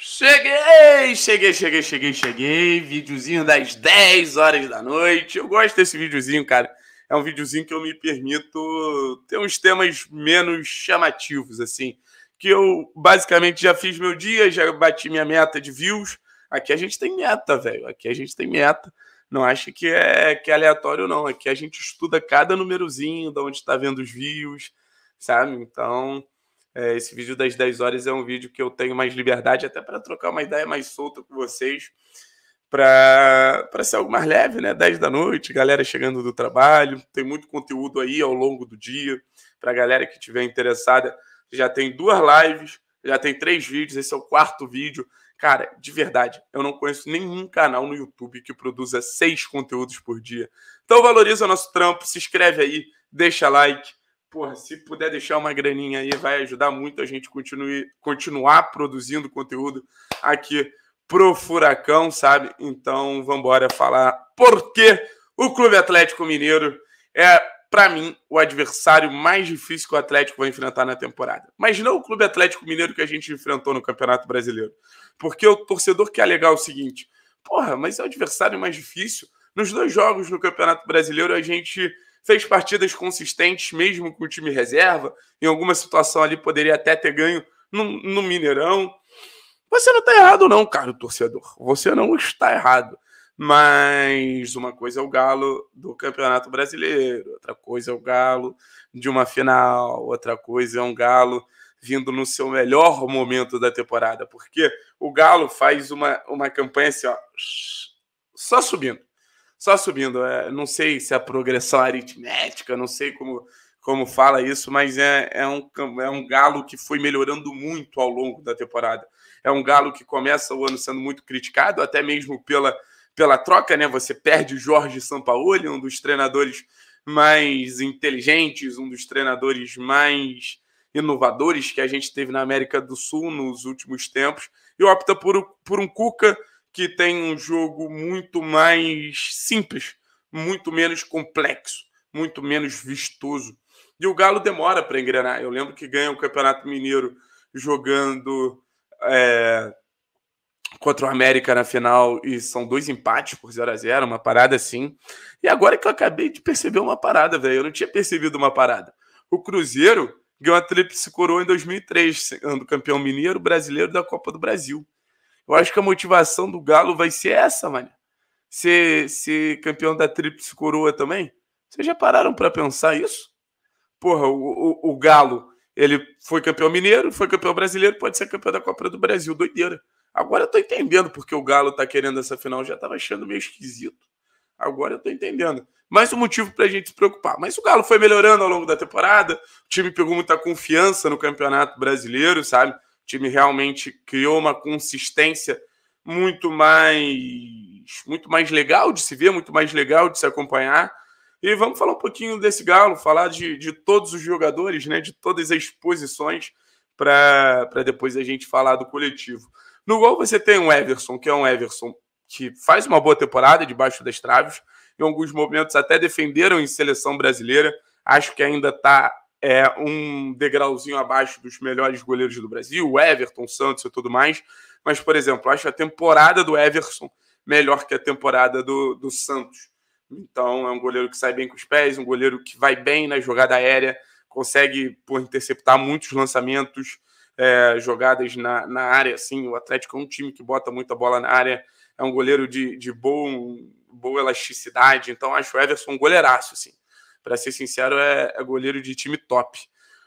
Cheguei, cheguei, cheguei, cheguei, cheguei. Videozinho das 10 horas da noite. Eu gosto desse videozinho, cara. É um videozinho que eu me permito ter uns temas menos chamativos, assim. Que eu basicamente já fiz meu dia, já bati minha meta de views. Aqui a gente tem meta, velho. Aqui a gente tem meta. Não acha que é, que é aleatório, não. Aqui a gente estuda cada númerozinho, de onde está vendo os views, sabe? Então, é, esse vídeo das 10 horas é um vídeo que eu tenho mais liberdade, até para trocar uma ideia mais solta com vocês, para ser algo mais leve, né? 10 da noite, galera chegando do trabalho, tem muito conteúdo aí ao longo do dia. Para a galera que estiver interessada, já tem duas lives, já tem três vídeos, esse é o quarto vídeo. Cara, de verdade, eu não conheço nenhum canal no YouTube que produza seis conteúdos por dia. Então valoriza o nosso trampo, se inscreve aí, deixa like porra, se puder deixar uma graninha aí, vai ajudar muito a gente continue, continuar produzindo conteúdo aqui pro Furacão, sabe? Então, vamos embora falar porque o Clube Atlético Mineiro é, para mim, o adversário mais difícil que o Atlético vai enfrentar na temporada. Mas não o Clube Atlético Mineiro que a gente enfrentou no Campeonato Brasileiro. Porque o torcedor quer alegar o seguinte: porra, mas é o adversário mais difícil. Nos dois jogos no Campeonato Brasileiro, a gente fez partidas consistentes mesmo com o time reserva, em alguma situação ali poderia até ter ganho no, no Mineirão. Você não está errado não, cara, torcedor. Você não está errado. Mas uma coisa é o galo do Campeonato Brasileiro, outra coisa é o galo de uma final, outra coisa é um galo vindo no seu melhor momento da temporada, porque o galo faz uma, uma campanha assim, ó, só subindo só subindo. É, não sei se é a progressão aritmética, não sei como, como fala isso, mas é, é, um, é um galo que foi melhorando muito ao longo da temporada. É um galo que começa o ano sendo muito criticado, até mesmo pela, pela troca, né? Você perde o Jorge Sampaoli, um dos treinadores mais inteligentes, um dos treinadores mais inovadores que a gente teve na América do Sul nos últimos tempos, e opta por, por um Cuca que tem um jogo muito mais simples, muito menos complexo, muito menos vistoso. E o Galo demora para engrenar. Eu lembro que ganha o Campeonato Mineiro jogando é, contra o América na final e são dois empates por 0 a 0 uma parada assim. E agora que eu acabei de perceber uma parada, velho. Eu não tinha percebido uma parada. O Cruzeiro ganhou a Tríplice Coroa em 2003, sendo campeão mineiro, brasileiro da Copa do Brasil. Eu acho que a motivação do Galo vai ser essa, mano. Ser, ser campeão da Tríplice Coroa também. Vocês já pararam para pensar isso? Porra, o, o, o Galo, ele foi campeão mineiro, foi campeão brasileiro, pode ser campeão da Copa do Brasil. Doideira. Agora eu tô entendendo porque o Galo tá querendo essa final. Eu já tava achando meio esquisito. Agora eu tô entendendo. Mais um motivo pra gente se preocupar. Mas o Galo foi melhorando ao longo da temporada. O time pegou muita confiança no Campeonato Brasileiro, sabe? time realmente criou uma consistência muito mais muito mais legal de se ver, muito mais legal de se acompanhar. E vamos falar um pouquinho desse Galo, falar de, de todos os jogadores, né, de todas as posições, para depois a gente falar do coletivo. No gol você tem um Everson, que é um Everson que faz uma boa temporada debaixo das traves, em alguns momentos até defenderam em seleção brasileira, acho que ainda está é, um degrauzinho abaixo dos melhores goleiros do Brasil, Everton, Santos e tudo mais. Mas, por exemplo, acho a temporada do Everson melhor que a temporada do, do Santos. Então, é um goleiro que sai bem com os pés, um goleiro que vai bem na jogada aérea, consegue por interceptar muitos lançamentos, é, jogadas na, na área. Assim, o Atlético é um time que bota muita bola na área, é um goleiro de, de bom, boa elasticidade. Então, acho o Everson um goleiraço. Assim para ser sincero, é, é goleiro de time top.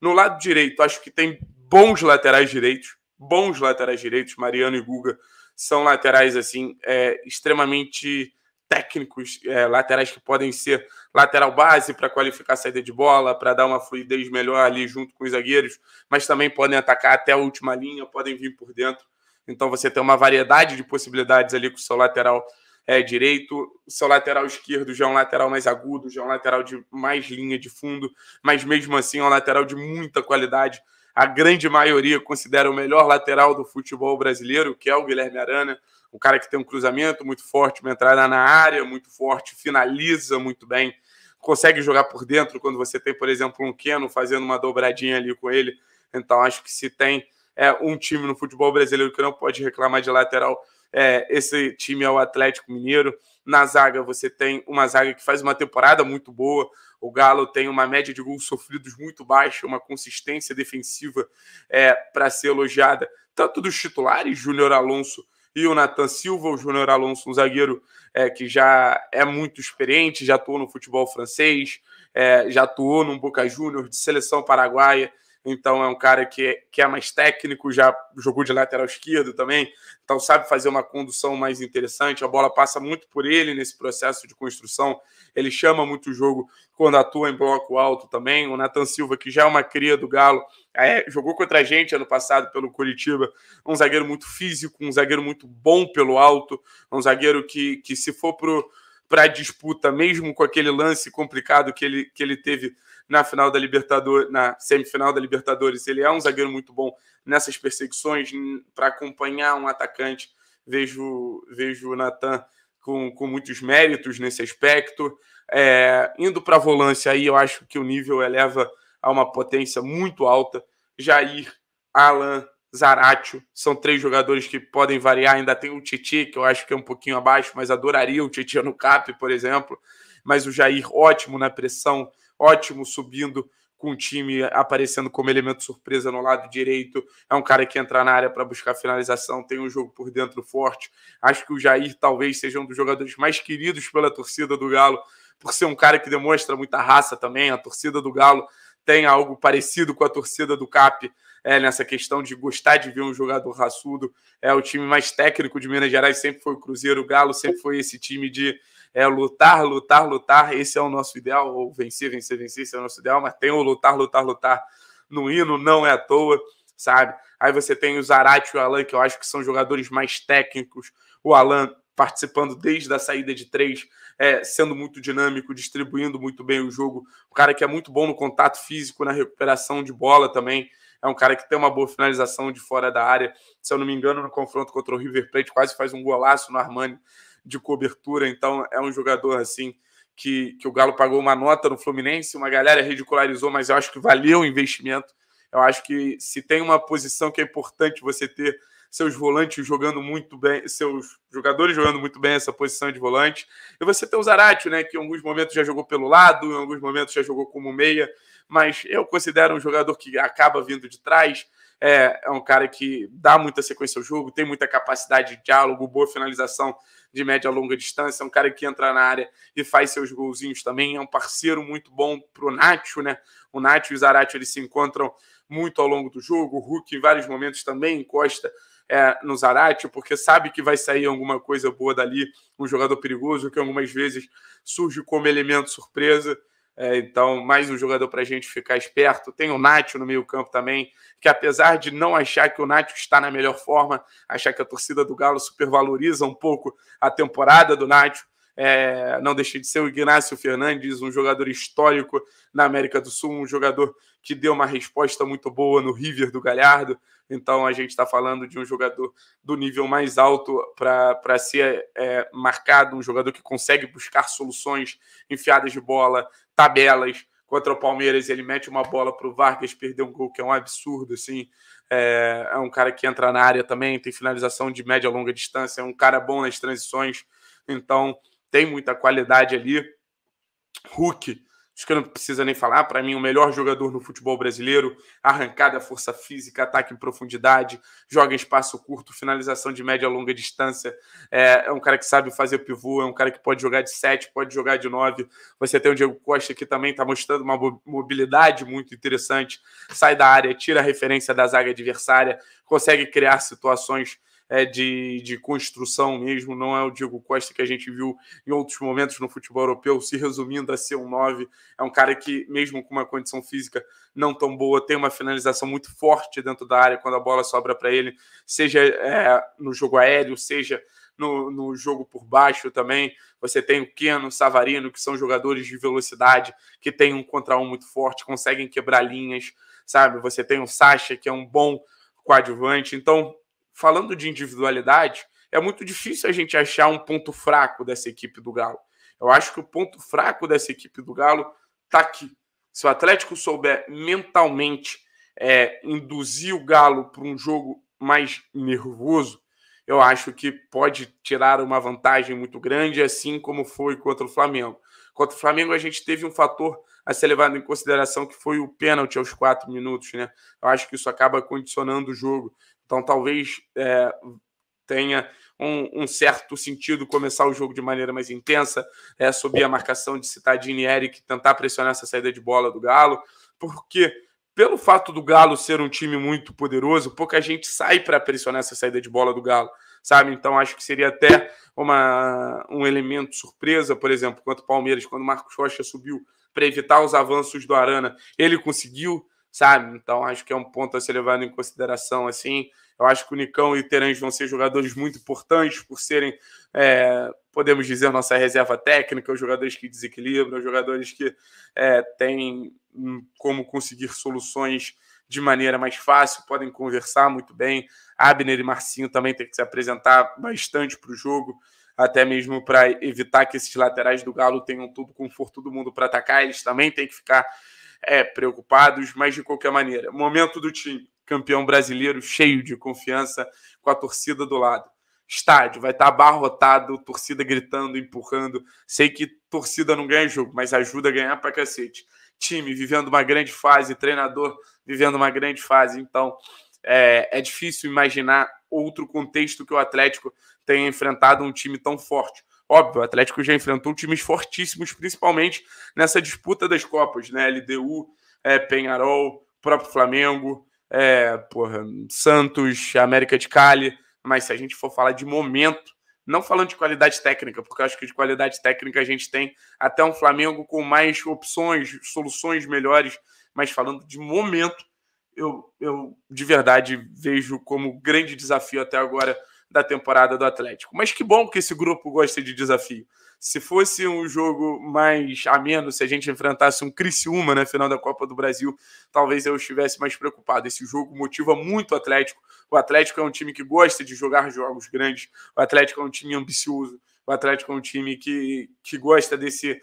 No lado direito, acho que tem bons laterais direitos, bons laterais direitos. Mariano e Guga são laterais assim é, extremamente técnicos, é, laterais que podem ser lateral base para qualificar a saída de bola, para dar uma fluidez melhor ali junto com os zagueiros, mas também podem atacar até a última linha, podem vir por dentro. Então você tem uma variedade de possibilidades ali com o seu lateral é, direito, seu lateral esquerdo já é um lateral mais agudo, já é um lateral de mais linha de fundo, mas mesmo assim é um lateral de muita qualidade. A grande maioria considera o melhor lateral do futebol brasileiro, que é o Guilherme Arana, um cara que tem um cruzamento muito forte, uma entrada na área muito forte, finaliza muito bem, consegue jogar por dentro quando você tem, por exemplo, um Keno fazendo uma dobradinha ali com ele. Então acho que se tem é, um time no futebol brasileiro que não pode reclamar de lateral é, esse time é o Atlético Mineiro. Na zaga, você tem uma zaga que faz uma temporada muito boa. O Galo tem uma média de gols sofridos muito baixa, uma consistência defensiva é, para ser elogiada, tanto dos titulares, Júnior Alonso e o Nathan Silva, o Júnior Alonso, um zagueiro é, que já é muito experiente, já atuou no futebol francês, é, já atuou no Boca Júnior de seleção paraguaia, então é um cara que, é, que é mais técnico, já jogou de lateral esquerdo também, então sabe fazer uma condução mais interessante. A bola passa muito por ele nesse processo de construção, ele chama muito o jogo quando atua em bloco alto também. O Nathan Silva, que já é uma cria do Galo, é, jogou contra a gente ano passado pelo Curitiba, um zagueiro muito físico, um zagueiro muito bom pelo alto, um zagueiro que, que se for para a disputa, mesmo com aquele lance complicado que ele, que ele teve na final da Libertadores, na semifinal da Libertadores. Ele é um zagueiro muito bom nessas perseguições para acompanhar um atacante. Vejo, vejo o Natan com, com muitos méritos nesse aspecto. É, indo para a volância aí, eu acho que o nível eleva a uma potência muito alta. Jair, Alan, Zaratio, são três jogadores que podem variar. Ainda tem o Titi, que eu acho que é um pouquinho abaixo, mas adoraria o Titi no cap, por exemplo. Mas o Jair, ótimo na pressão, ótimo subindo com o time aparecendo como elemento surpresa no lado direito. É um cara que entra na área para buscar finalização, tem um jogo por dentro forte. Acho que o Jair talvez seja um dos jogadores mais queridos pela torcida do Galo, por ser um cara que demonstra muita raça também. A torcida do Galo tem algo parecido com a torcida do Cap. É, nessa questão de gostar de ver um jogador raçudo. É o time mais técnico de Minas Gerais sempre foi o Cruzeiro, o Galo sempre foi esse time de é lutar, lutar, lutar. Esse é o nosso ideal, ou vencer, vencer, vencer, esse é o nosso ideal, mas tem o lutar, lutar, lutar no hino, não é à toa, sabe? Aí você tem o Zarate e o Alan, que eu acho que são jogadores mais técnicos. O Alan participando desde a saída de três, é, sendo muito dinâmico, distribuindo muito bem o jogo. O cara que é muito bom no contato físico, na recuperação de bola também. É um cara que tem uma boa finalização de fora da área. Se eu não me engano, no confronto contra o River Plate, quase faz um golaço no Armani de cobertura. Então, é um jogador assim que, que o Galo pagou uma nota no Fluminense, uma galera ridicularizou, mas eu acho que valeu o investimento. Eu acho que se tem uma posição que é importante você ter seus volantes jogando muito bem, seus jogadores jogando muito bem essa posição de volante. E você tem o Zaratio, né, que em alguns momentos já jogou pelo lado, em alguns momentos já jogou como meia, mas eu considero um jogador que acaba vindo de trás, é, é um cara que dá muita sequência ao jogo, tem muita capacidade de diálogo, boa finalização de média a longa distância, é um cara que entra na área e faz seus golzinhos também, é um parceiro muito bom pro Nacho, né? O Nacho e o Zarate, eles se encontram muito ao longo do jogo, o Hulk em vários momentos também encosta é, no Zarate, porque sabe que vai sair alguma coisa boa dali, um jogador perigoso, que algumas vezes surge como elemento surpresa, é, então, mais um jogador para a gente ficar esperto. Tem o Nacho no meio-campo também, que apesar de não achar que o Nacho está na melhor forma, achar que a torcida do Galo supervaloriza um pouco a temporada do Nacho, é, não deixei de ser o Ignacio Fernandes, um jogador histórico na América do Sul, um jogador que deu uma resposta muito boa no River do Galhardo, então a gente está falando de um jogador do nível mais alto para ser é, marcado, um jogador que consegue buscar soluções enfiadas de bola, tabelas. Contra o Palmeiras, ele mete uma bola para o Vargas perder um gol, que é um absurdo, assim. É, é um cara que entra na área também, tem finalização de média a longa distância, é um cara bom nas transições. Então, tem muita qualidade ali. Hulk Acho que não precisa nem falar. Para mim, o melhor jogador no futebol brasileiro. Arrancada, força física, ataque em profundidade, joga em espaço curto, finalização de média a longa distância. É, é, um cara que sabe fazer pivô, é um cara que pode jogar de 7, pode jogar de 9. Você tem o Diego Costa que também está mostrando uma mobilidade muito interessante. Sai da área, tira a referência da zaga adversária, consegue criar situações é, de, de construção mesmo, não é o Diego Costa que a gente viu em outros momentos no futebol europeu, se resumindo a ser um 9, é um cara que, mesmo com uma condição física não tão boa, tem uma finalização muito forte dentro da área quando a bola sobra para ele, seja é, no jogo aéreo, seja no, no, jogo por baixo também. Você tem o Keno, o Savarino, que são jogadores de velocidade, que tem um contra um muito forte, conseguem quebrar linhas, sabe? Você tem o Sacha, que é um bom coadjuvante. Então, falando de individualidade, é muito difícil a gente achar um ponto fraco dessa equipe do Galo. Eu acho que o ponto fraco dessa equipe do Galo está aqui. Se o Atlético souber mentalmente é, induzir o Galo para um jogo mais nervoso, eu acho que pode tirar uma vantagem muito grande, assim como foi contra o Flamengo. Contra o Flamengo, a gente teve um fator a ser levado em consideração, que foi o pênalti aos quatro minutos, né? Eu acho que isso acaba condicionando o jogo. Então talvez é, tenha um, um, certo sentido começar o jogo de maneira mais intensa, é, subir a marcação de Citadini e Eric, tentar pressionar essa saída de bola do Galo, porque pelo fato do Galo ser um time muito poderoso, pouca gente sai para pressionar essa saída de bola do Galo, sabe? Então acho que seria até uma, um elemento surpresa, por exemplo, quanto o Palmeiras, quando o Marcos Rocha subiu para evitar os avanços do Arana, ele conseguiu, sabe? Então acho que é um ponto a ser levado em consideração, assim. Eu acho que o Nicão e o Terãs vão ser jogadores muito importantes por serem, é, podemos dizer, nossa reserva técnica, os jogadores que desequilibram, os jogadores que é, têm como conseguir soluções de maneira mais fácil, podem conversar muito bem. Abner e Marcinho também tem que se apresentar bastante para o jogo, até mesmo para evitar que esses laterais do Galo tenham todo o conforto do mundo para atacar. Eles também têm que ficar é, preocupados, mas de qualquer maneira, momento do time campeão brasileiro, cheio de confiança, com a torcida do lado. Estádio, vai estar tá abarrotado, torcida gritando, empurrando. Sei que torcida não ganha jogo, mas ajuda a ganhar pra cacete. Time vivendo uma grande fase, treinador vivendo uma grande fase. Então, é, é difícil imaginar outro contexto que o Atlético tenha enfrentado um time tão forte. Óbvio, o Atlético já enfrentou times fortíssimos, principalmente nessa disputa das Copas, né? LDU, é, Penharol, próprio Flamengo, é, porra, Santos, América de Cali, mas se a gente for falar de momento, não falando de qualidade técnica, porque eu acho que de qualidade técnica a gente tem até um Flamengo com mais opções, soluções melhores, mas falando de momento, eu, eu de verdade vejo como grande desafio até agora da temporada do Atlético. Mas que bom que esse grupo gosta de desafio. Se fosse um jogo mais ameno, se a gente enfrentasse um Criciúma na final da Copa do Brasil, talvez eu estivesse mais preocupado. Esse jogo motiva muito o Atlético. O Atlético é um time que gosta de jogar jogos grandes. O Atlético é um time ambicioso. O Atlético é um time que, que gosta desse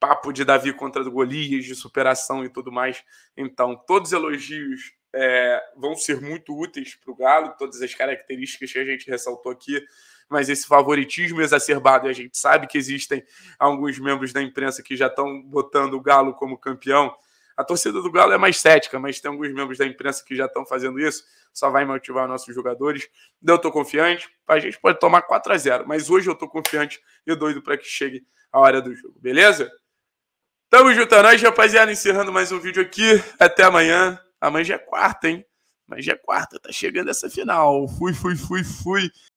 papo de Davi contra Golias, de superação e tudo mais. Então, todos os elogios é, vão ser muito úteis para o Galo, todas as características que a gente ressaltou aqui mas esse favoritismo exacerbado, e a gente sabe que existem alguns membros da imprensa que já estão botando o Galo como campeão. A torcida do Galo é mais cética, mas tem alguns membros da imprensa que já estão fazendo isso. Só vai motivar nossos jogadores. Eu estou confiante. A gente pode tomar 4 a 0 mas hoje eu estou confiante e doido para que chegue a hora do jogo, beleza? Tamo junto a é nós, rapaziada. Encerrando mais um vídeo aqui. Até amanhã. Amanhã já é quarta, hein? Mas já é quarta, tá chegando essa final. Fui, fui, fui, fui.